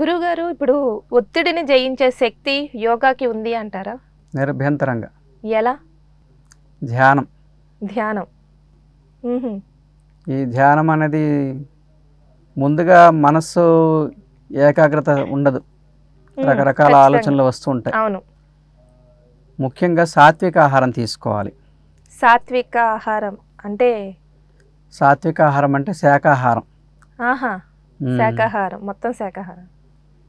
గురువుగారు ఇప్పుడు ఒత్తిడిని జయించే శక్తి యోగాకి ఉంది అంటారా నిర్భ్యంతరంగా ఎలా ధ్యానం ధ్యానం ఈ ధ్యానం అనేది ముందుగా మనస్సు ఏకాగ్రత ఉండదు రకరకాల ఆలోచనలు వస్తూ ఉంటాయి అవును ముఖ్యంగా సాత్విక ఆహారం తీసుకోవాలి సాత్విక ఆహారం అంటే సాత్విక ఆహారం అంటే శాకాహారం ఆహా శాకాహారం మొత్తం శాకాహారం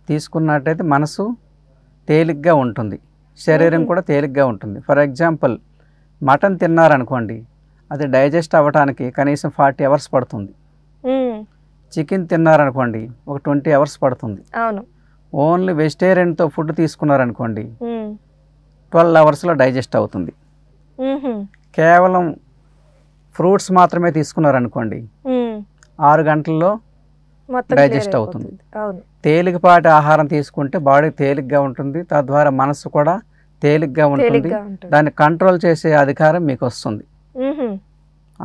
తీసుకున్నట్టయితే మనసు తేలిగ్గా ఉంటుంది శరీరం కూడా తేలిగ్గా ఉంటుంది ఫర్ ఎగ్జాంపుల్ మటన్ తిన్నారనుకోండి అది డైజెస్ట్ అవ్వడానికి కనీసం ఫార్టీ అవర్స్ పడుతుంది చికెన్ తిన్నారనుకోండి ఒక ట్వంటీ అవర్స్ పడుతుంది అవును ఓన్లీ వెజిటేరియన్తో ఫుడ్ తీసుకున్నారనుకోండి ట్వెల్వ్ అవర్స్లో డైజెస్ట్ అవుతుంది కేవలం ఫ్రూట్స్ మాత్రమే తీసుకున్నారనుకోండి ఆరు గంటల్లో డైజెస్ట్ అవుతుంది తేలికపాటి ఆహారం తీసుకుంటే బాడీ తేలిగ్గా ఉంటుంది తద్వారా మనసు కూడా తేలిగ్గా ఉంటుంది దాన్ని కంట్రోల్ చేసే అధికారం మీకు వస్తుంది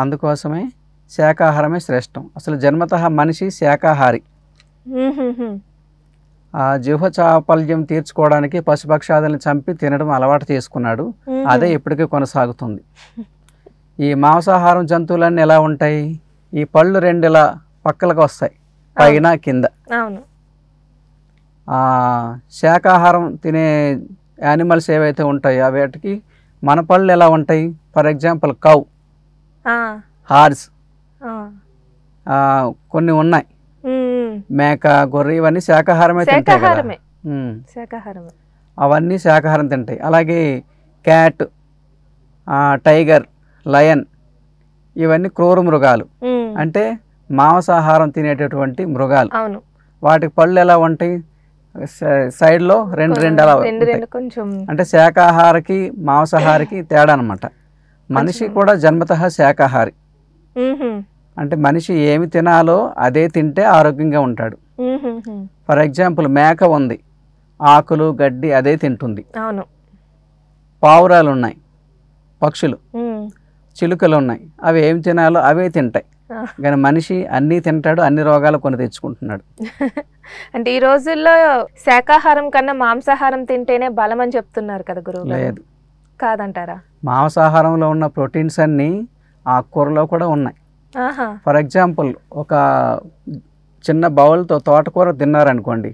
అందుకోసమే శాకాహారమే శ్రేష్టం అసలు జన్మత మనిషి శాకాహారి ఆ జీవ చాపల్యం తీర్చుకోవడానికి పశుపక్షాదులను చంపి తినడం అలవాటు చేసుకున్నాడు అదే ఇప్పటికీ కొనసాగుతుంది ఈ మాంసాహారం జంతువులన్నీ ఎలా ఉంటాయి ఈ పళ్ళు రెండు ఇలా పక్కలకు వస్తాయి పైన కింద అవును శాకాహారం తినే యానిమల్స్ ఏవైతే ఉంటాయో వాటికి మన పళ్ళు ఎలా ఉంటాయి ఫర్ ఎగ్జాంపుల్ కౌ హార్స్ కొన్ని ఉన్నాయి మేక గొర్రె ఇవన్నీ శాకాహారమే తింటాయి అవన్నీ శాకాహారం తింటాయి అలాగే క్యాట్ టైగర్ లయన్ ఇవన్నీ క్రూర మృగాలు అంటే మాంసాహారం తినేటటువంటి మృగాలు అవును వాటి పళ్ళు ఎలా ఉంటాయి సైడ్ లో రెండు రెండు అలా అంటే శాకాహారకి మాంసాహారకి తేడా అనమాట మనిషి కూడా జన్మత శాకాహారి అంటే మనిషి ఏమి తినాలో అదే తింటే ఆరోగ్యంగా ఉంటాడు ఫర్ ఎగ్జాంపుల్ మేక ఉంది ఆకులు గడ్డి అదే తింటుంది అవును పావురాలు ఉన్నాయి పక్షులు చిలుకలు ఉన్నాయి అవి ఏమి తినాలో అవే తింటాయి కానీ మనిషి అన్నీ తింటాడు అన్ని రోగాలు కొని తెచ్చుకుంటున్నాడు అంటే ఈ రోజుల్లో శాకాహారం కన్నా మాంసాహారం తింటేనే బలం అని చెప్తున్నారు కదా గురువు లేదు కాదంటారా మాంసాహారంలో ఉన్న ప్రోటీన్స్ అన్నీ ఆకుకూరలో కూడా ఉన్నాయి ఫర్ ఎగ్జాంపుల్ ఒక చిన్న బౌల్తో తోటకూర తిన్నారనుకోండి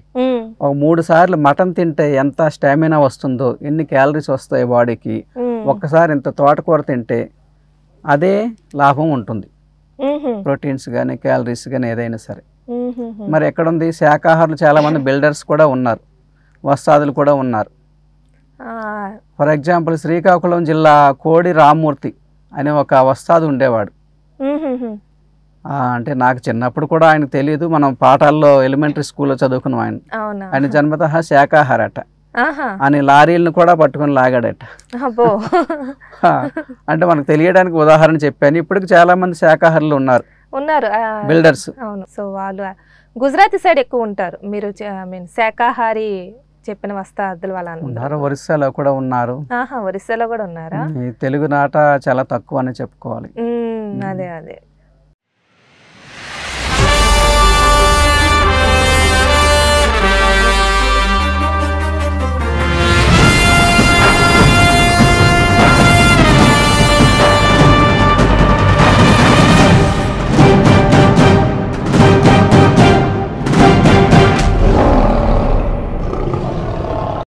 ఒక మూడు సార్లు మటన్ తింటే ఎంత స్టామినా వస్తుందో ఎన్ని క్యాలరీస్ వస్తాయి బాడీకి ఒక్కసారి ఇంత తోటకూర తింటే అదే లాభం ఉంటుంది ప్రోటీన్స్ కానీ క్యాలరీస్ కానీ ఏదైనా సరే మరి ఎక్కడుంది శాఖాహారులు చాలామంది బిల్డర్స్ కూడా ఉన్నారు వస్తాదులు కూడా ఉన్నారు ఫర్ ఎగ్జాంపుల్ శ్రీకాకుళం జిల్లా కోడి రామ్మూర్తి అనే ఒక వస్తాదు ఉండేవాడు అంటే నాకు చిన్నప్పుడు కూడా ఆయనకు తెలియదు మనం పాఠాల్లో ఎలిమెంటరీ స్కూల్లో చదువుకున్నాం ఆయన ఆయన జన్మత శాఖాహారట అని లారీలను కూడా పట్టుకొని లాగాడట అంటే మనకు తెలియడానికి ఉదాహరణ చెప్పాను ఇప్పటికి చాలా మంది శాఖాహారులు ఉన్నారు ఉన్నారు బిల్డర్స్ అవును సో వాళ్ళు గుజరాతీ సైడ్ ఎక్కువ ఉంటారు మీరు ఐ మీన్ శాఖాహారి చెప్పిన వస్తాదులు వాళ్ళు ఒరిస్సాలో కూడా ఉన్నారు ఒరిస్సాలో కూడా ఉన్నారా తెలుగు నాట చాలా తక్కువ అని చెప్పుకోవాలి అదే అదే